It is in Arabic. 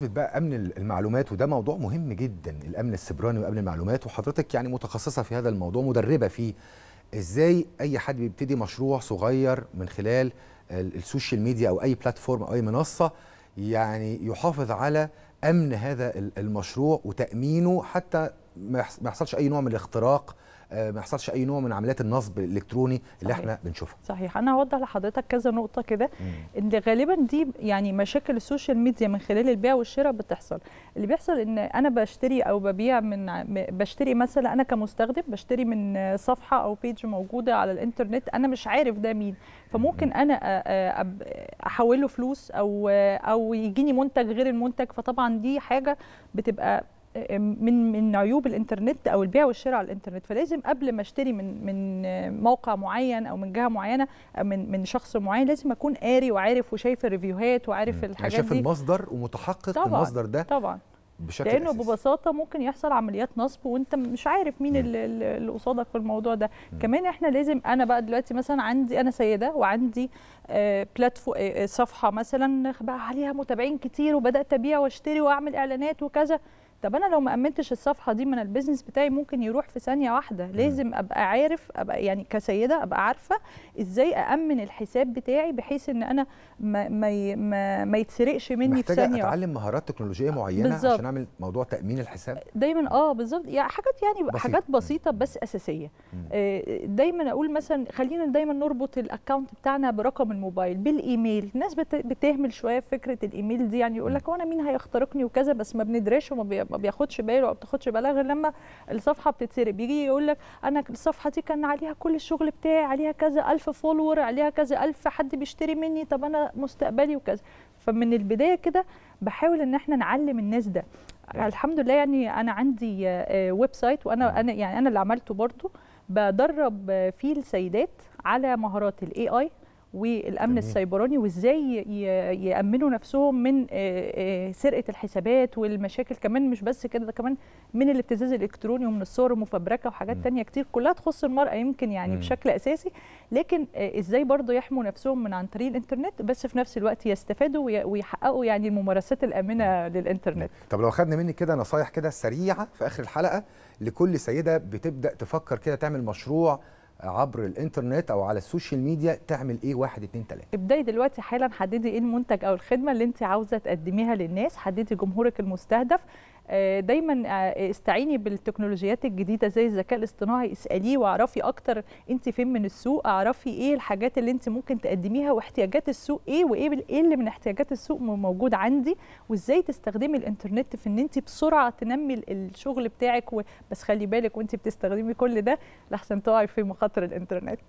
بقى امن المعلومات وده موضوع مهم جدا الامن السبراني وامن المعلومات وحضرتك يعني متخصصه في هذا الموضوع مدربه فيه ازاي اي حد بيبتدي مشروع صغير من خلال السوشيال ميديا او اي بلاتفورم او اي منصه يعني يحافظ على امن هذا المشروع وتامينه حتى ما يحصلش اي نوع من الاختراق آه، ما يحصلش اي نوع من عمليات النصب الالكتروني اللي صحيح. احنا بنشوفها صحيح انا هوضح لحضرتك كذا نقطه كده ان غالبا دي يعني مشاكل السوشيال ميديا من خلال البيع والشراء بتحصل اللي بيحصل ان انا بشتري او ببيع من بشتري مثلا انا كمستخدم بشتري من صفحه او بيج موجوده على الانترنت انا مش عارف ده مين فممكن انا آه، آه، احوله فلوس او او يجيني منتج غير المنتج فطبعا دي حاجه بتبقى من من عيوب الانترنت او البيع والشراء على الانترنت فلازم قبل ما اشتري من من موقع معين او من جهه معينه من من شخص معين لازم اكون قاري وعارف وشايف الريفيوهات وعارف يعني الحاجات دي شايف المصدر ومتحقق طبعًا المصدر ده طبعا بشكل لانه أساس. ببساطه ممكن يحصل عمليات نصب وانت مش عارف مين اللي قصادك في الموضوع ده مم. كمان احنا لازم انا بقى دلوقتي مثلا عندي انا سيده وعندي آه, آه،, آه، صفحه مثلا بقى عليها متابعين كتير وبدات ابيع واشتري واعمل اعلانات وكذا طب انا لو ما امنتش الصفحه دي من البيزنس بتاعي ممكن يروح في ثانيه واحده لازم ابقى عارف ابقى يعني كسيده ابقى عارفه ازاي امن الحساب بتاعي بحيث ان انا ما ما ما, ما يتسرقش مني في ثانيه محتاجه اتعلم مهارات تكنولوجيه معينه بالزبط. عشان اعمل موضوع تامين الحساب دايما اه بالظبط يعني حاجات يعني بسيط. حاجات بسيطه بس اساسيه آه، دايما اقول مثلا خلينا دايما نربط الاكونت بتاعنا برقم الموبايل بالايميل الناس بتهمل شويه فكره الايميل دي يعني يقول لك وانا مين هيخترقني وكذا بس ما بندرسش وما ما بياخدش باله او بتاخدش بالها غير لما الصفحه بتتسرب بيجي يقول لك انا الصفحه دي كان عليها كل الشغل بتاعي عليها كذا الف فولور عليها كذا الف حد بيشتري مني طب انا مستقبلي وكذا فمن البدايه كده بحاول ان احنا نعلم الناس ده الحمد لله يعني انا عندي ويب آه، سايت وانا انا يعني انا اللي عملته برضه بدرب فيه السيدات على مهارات الاي اي والامن السيبراني وازاي يامنوا نفسهم من سرقه الحسابات والمشاكل كمان مش بس كده ده كمان من الابتزاز الالكتروني ومن الصور المفبركه وحاجات م. تانية كتير كلها تخص المراه يمكن يعني م. بشكل اساسي لكن ازاي برضه يحموا نفسهم من عن طريق الانترنت بس في نفس الوقت يستفادوا ويحققوا يعني الممارسات الامنه للانترنت طب لو خدنا مني كده نصايح كده سريعه في اخر الحلقه لكل سيده بتبدا تفكر كده تعمل مشروع عبر الانترنت او على السوشيال ميديا تعمل ايه واحد اتنين تلاته ابداي دلوقتي حالا حددي ايه المنتج او الخدمه اللي انت عاوزه تقدميها للناس حددي جمهورك المستهدف آه، دايما آه، استعيني بالتكنولوجيات الجديده زي الذكاء الاصطناعي اساليه واعرفي اكتر انت فين من السوق اعرفي ايه الحاجات اللي انت ممكن تقدميها واحتياجات السوق ايه وايه ايه اللي من احتياجات السوق موجود عندي وازاي تستخدمي الانترنت في ان انت بسرعه تنمي الشغل بتاعك بس خلي بالك وانت بتستخدمي كل ده لحسن تقعي في مخاطر الانترنت